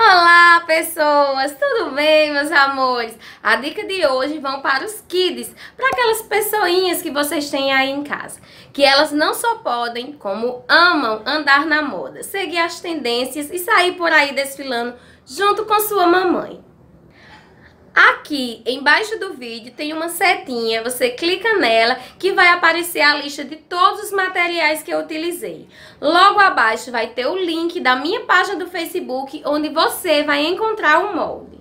Olá, pessoas! Tudo bem, meus amores? A dica de hoje vão para os kids, para aquelas pessoinhas que vocês têm aí em casa, que elas não só podem, como amam andar na moda, seguir as tendências e sair por aí desfilando junto com sua mamãe. Aqui embaixo do vídeo tem uma setinha, você clica nela que vai aparecer a lista de todos os materiais que eu utilizei. Logo abaixo vai ter o link da minha página do Facebook onde você vai encontrar o molde.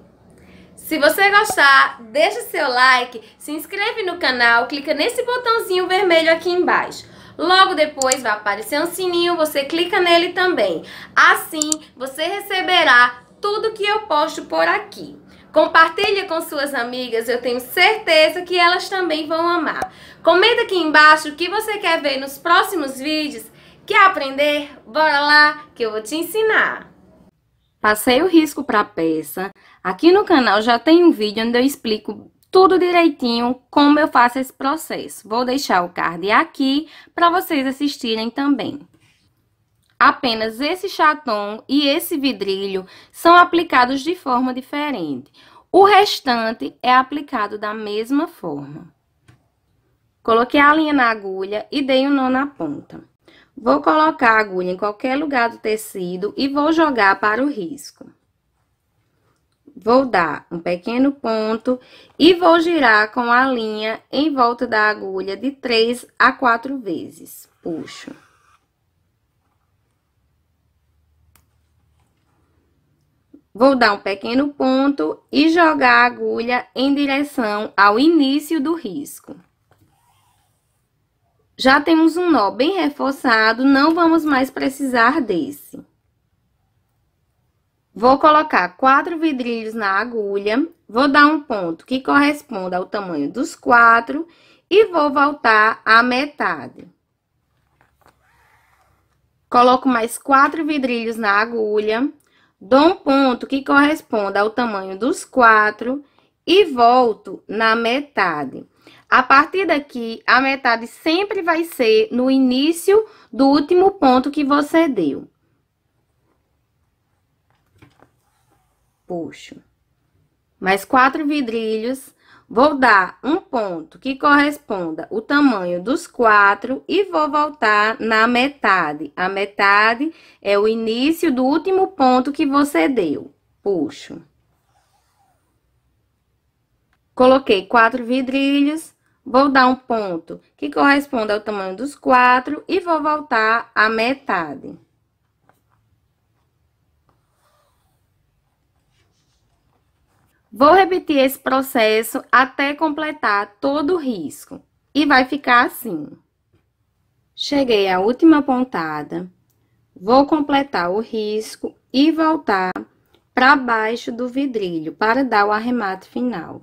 Se você gostar, deixa seu like, se inscreve no canal, clica nesse botãozinho vermelho aqui embaixo. Logo depois vai aparecer um sininho, você clica nele também. Assim você receberá tudo que eu posto por aqui. Compartilha com suas amigas, eu tenho certeza que elas também vão amar. Comenta aqui embaixo o que você quer ver nos próximos vídeos. Quer aprender? Bora lá que eu vou te ensinar. Passei o risco para a peça. Aqui no canal já tem um vídeo onde eu explico tudo direitinho como eu faço esse processo. Vou deixar o card aqui para vocês assistirem também. Apenas esse chaton e esse vidrilho são aplicados de forma diferente. O restante é aplicado da mesma forma. Coloquei a linha na agulha e dei um nó na ponta. Vou colocar a agulha em qualquer lugar do tecido e vou jogar para o risco. Vou dar um pequeno ponto e vou girar com a linha em volta da agulha de 3 a 4 vezes. Puxo. Vou dar um pequeno ponto e jogar a agulha em direção ao início do risco. Já temos um nó bem reforçado, não vamos mais precisar desse. Vou colocar quatro vidrilhos na agulha, vou dar um ponto que corresponda ao tamanho dos quatro e vou voltar à metade. Coloco mais quatro vidrilhos na agulha, Dou um ponto que corresponda ao tamanho dos quatro e volto na metade. A partir daqui, a metade sempre vai ser no início do último ponto que você deu. Puxo. Mais quatro vidrilhos Vou dar um ponto que corresponda o tamanho dos quatro e vou voltar na metade. A metade é o início do último ponto que você deu. Puxo. Coloquei quatro vidrilhos, vou dar um ponto que corresponda ao tamanho dos quatro e vou voltar à metade. Vou repetir esse processo até completar todo o risco. E vai ficar assim. Cheguei à última pontada. Vou completar o risco e voltar para baixo do vidrilho para dar o arremate final.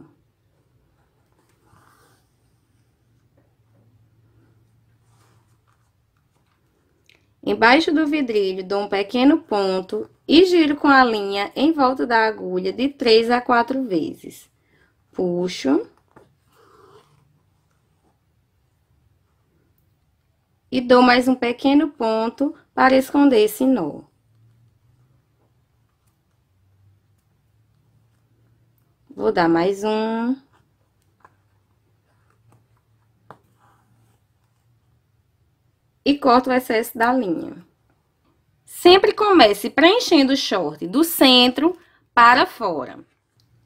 Embaixo do vidrilho dou um pequeno ponto e giro com a linha em volta da agulha de três a quatro vezes. Puxo. E dou mais um pequeno ponto para esconder esse nó. Vou dar mais um. E corto o excesso da linha. Sempre comece preenchendo o short do centro para fora.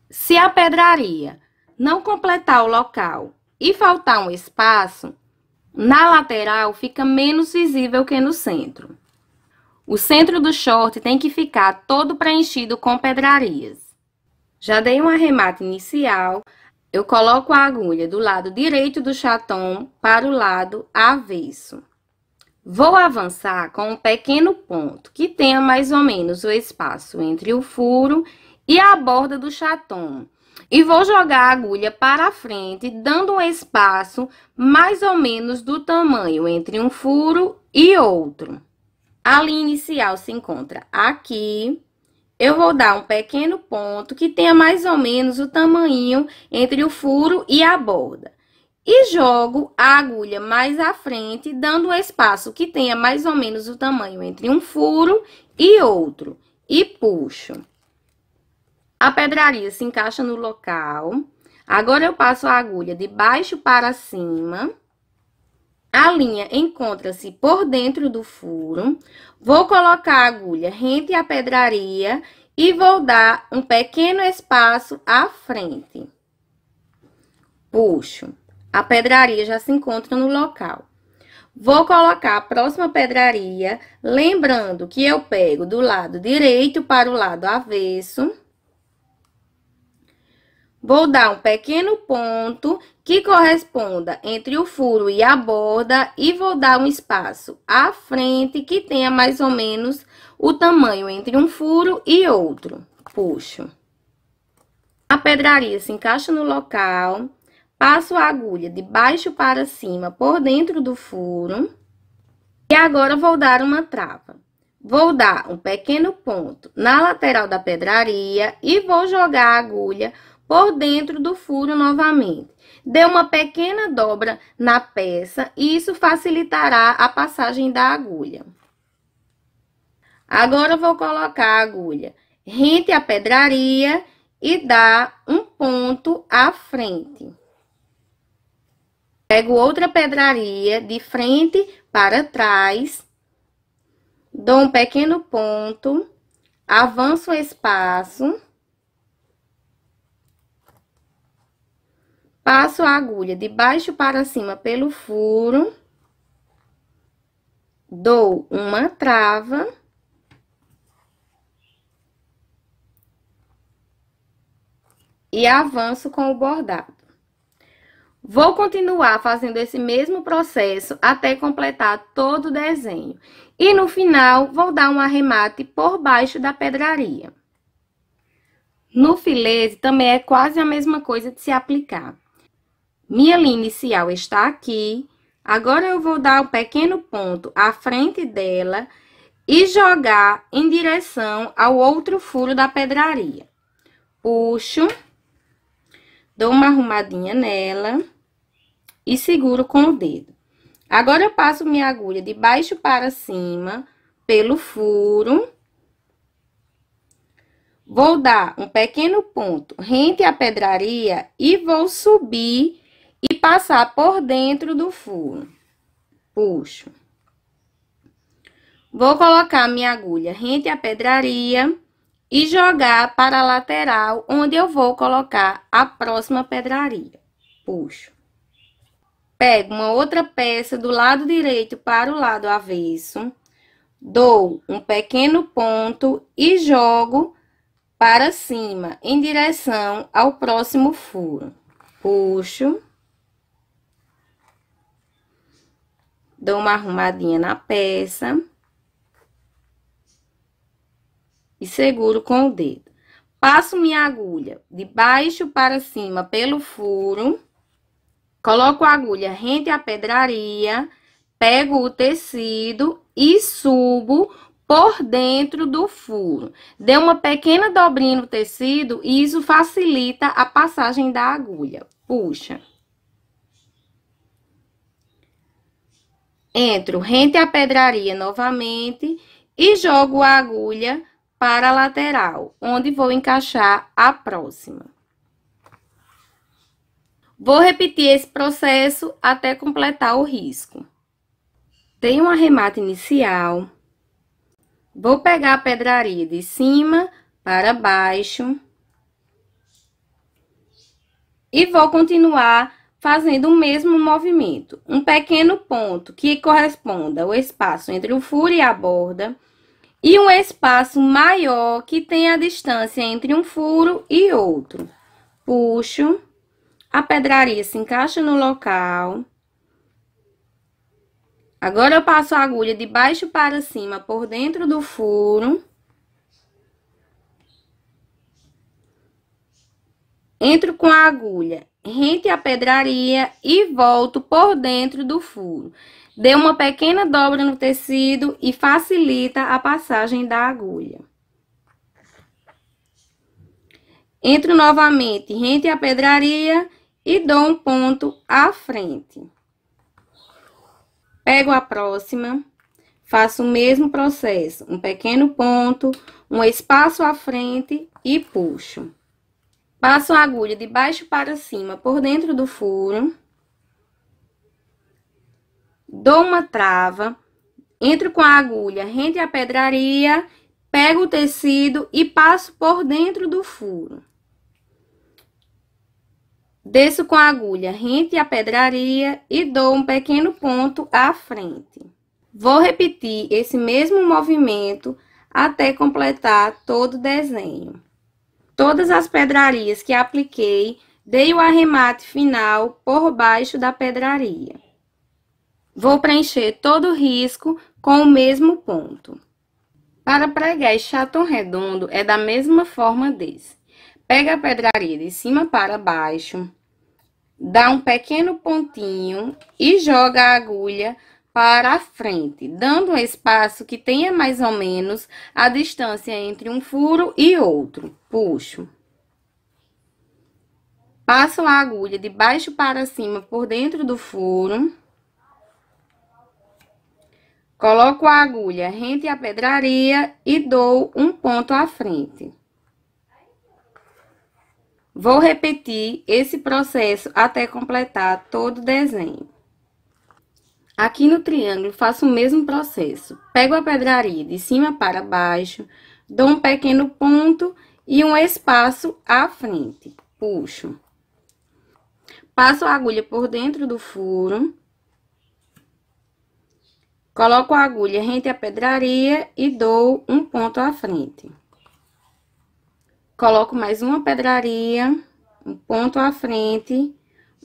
Se a pedraria não completar o local e faltar um espaço, na lateral fica menos visível que no centro. O centro do short tem que ficar todo preenchido com pedrarias. Já dei um arremate inicial, eu coloco a agulha do lado direito do chatom para o lado avesso. Vou avançar com um pequeno ponto que tenha mais ou menos o espaço entre o furo e a borda do chatom. E vou jogar a agulha para frente, dando um espaço mais ou menos do tamanho entre um furo e outro. A linha inicial se encontra aqui. Eu vou dar um pequeno ponto que tenha mais ou menos o tamanho entre o furo e a borda e jogo a agulha mais à frente, dando um espaço que tenha mais ou menos o tamanho entre um furo e outro, e puxo. A pedraria se encaixa no local. Agora, eu passo a agulha de baixo para cima. A linha encontra-se por dentro do furo. Vou colocar a agulha rente à pedraria e vou dar um pequeno espaço à frente. Puxo. A pedraria já se encontra no local. Vou colocar a próxima pedraria, lembrando que eu pego do lado direito para o lado avesso. Vou dar um pequeno ponto que corresponda entre o furo e a borda e vou dar um espaço à frente que tenha mais ou menos o tamanho entre um furo e outro. Puxo. A pedraria se encaixa no local Passo a agulha de baixo para cima por dentro do furo. E agora vou dar uma trava. Vou dar um pequeno ponto na lateral da pedraria e vou jogar a agulha por dentro do furo novamente. Dê uma pequena dobra na peça e isso facilitará a passagem da agulha. Agora vou colocar a agulha rente à pedraria e dar um ponto à frente. Pego outra pedraria de frente para trás, dou um pequeno ponto, avanço o espaço, passo a agulha de baixo para cima pelo furo, dou uma trava, e avanço com o bordado. Vou continuar fazendo esse mesmo processo até completar todo o desenho. E no final, vou dar um arremate por baixo da pedraria. No filete, também é quase a mesma coisa de se aplicar. Minha linha inicial está aqui. Agora, eu vou dar um pequeno ponto à frente dela e jogar em direção ao outro furo da pedraria. Puxo, dou uma arrumadinha nela e seguro com o dedo. Agora, eu passo minha agulha de baixo para cima pelo furo. Vou dar um pequeno ponto rente à pedraria e vou subir e passar por dentro do furo. Puxo. Vou colocar minha agulha rente à pedraria e jogar para a lateral, onde eu vou colocar a próxima pedraria. Puxo. Pego uma outra peça do lado direito para o lado avesso, dou um pequeno ponto e jogo para cima, em direção ao próximo furo. Puxo. Dou uma arrumadinha na peça. E seguro com o dedo. Passo minha agulha de baixo para cima pelo furo Coloco a agulha rente à pedraria, pego o tecido e subo por dentro do furo. Dê uma pequena dobrinha no tecido e isso facilita a passagem da agulha. Puxa. Entro rente à pedraria novamente e jogo a agulha para a lateral, onde vou encaixar a próxima. Vou repetir esse processo até completar o risco. Tenho um arremate inicial. Vou pegar a pedraria de cima para baixo. E vou continuar fazendo o mesmo movimento. Um pequeno ponto que corresponda ao espaço entre o furo e a borda e um espaço maior que tenha a distância entre um furo e outro. Puxo. A pedraria se encaixa no local. Agora eu passo a agulha de baixo para cima por dentro do furo. Entro com a agulha rente a pedraria e volto por dentro do furo. Dê uma pequena dobra no tecido e facilita a passagem da agulha. Entro novamente rente a pedraria e dou um ponto à frente. Pego a próxima, faço o mesmo processo, um pequeno ponto, um espaço à frente e puxo. Passo a agulha de baixo para cima por dentro do furo. Dou uma trava, entro com a agulha rente à pedraria, pego o tecido e passo por dentro do furo. Desço com a agulha rente a pedraria e dou um pequeno ponto à frente. Vou repetir esse mesmo movimento até completar todo o desenho. Todas as pedrarias que apliquei, dei o arremate final por baixo da pedraria. Vou preencher todo o risco com o mesmo ponto. Para pregar e chatão redondo, é da mesma forma desse. Pega a pedraria de cima para baixo, dá um pequeno pontinho e joga a agulha para a frente, dando um espaço que tenha mais ou menos a distância entre um furo e outro. Puxo. Passo a agulha de baixo para cima por dentro do furo. Coloco a agulha rente à pedraria e dou um ponto à frente. Vou repetir esse processo até completar todo o desenho. Aqui no triângulo faço o mesmo processo. Pego a pedraria de cima para baixo, dou um pequeno ponto e um espaço à frente. Puxo. Passo a agulha por dentro do furo. Coloco a agulha rente à pedraria e dou um ponto à frente coloco mais uma pedraria, um ponto à frente,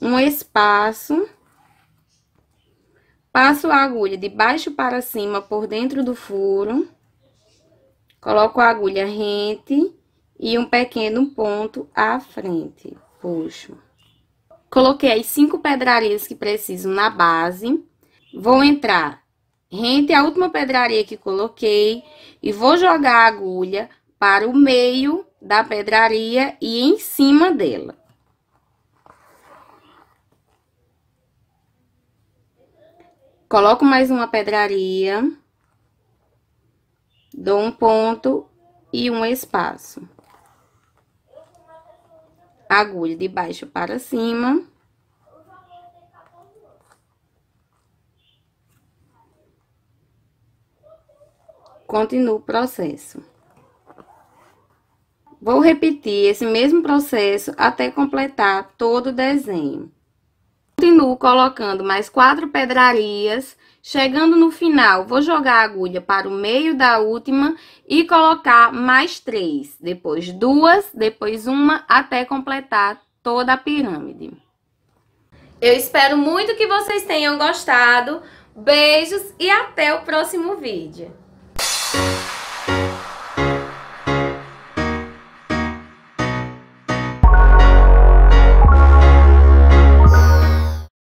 um espaço. Passo a agulha de baixo para cima por dentro do furo. Coloco a agulha rente e um pequeno ponto à frente. Puxo. Coloquei as cinco pedrarias que preciso na base. Vou entrar rente à última pedraria que coloquei e vou jogar a agulha para o meio da pedraria e em cima dela. Coloco mais uma pedraria, dou um ponto e um espaço. Agulha de baixo para cima. Continuo o processo. Vou repetir esse mesmo processo até completar todo o desenho. Continuo colocando mais quatro pedrarias. Chegando no final, vou jogar a agulha para o meio da última e colocar mais três. Depois duas, depois uma, até completar toda a pirâmide. Eu espero muito que vocês tenham gostado. Beijos e até o próximo vídeo.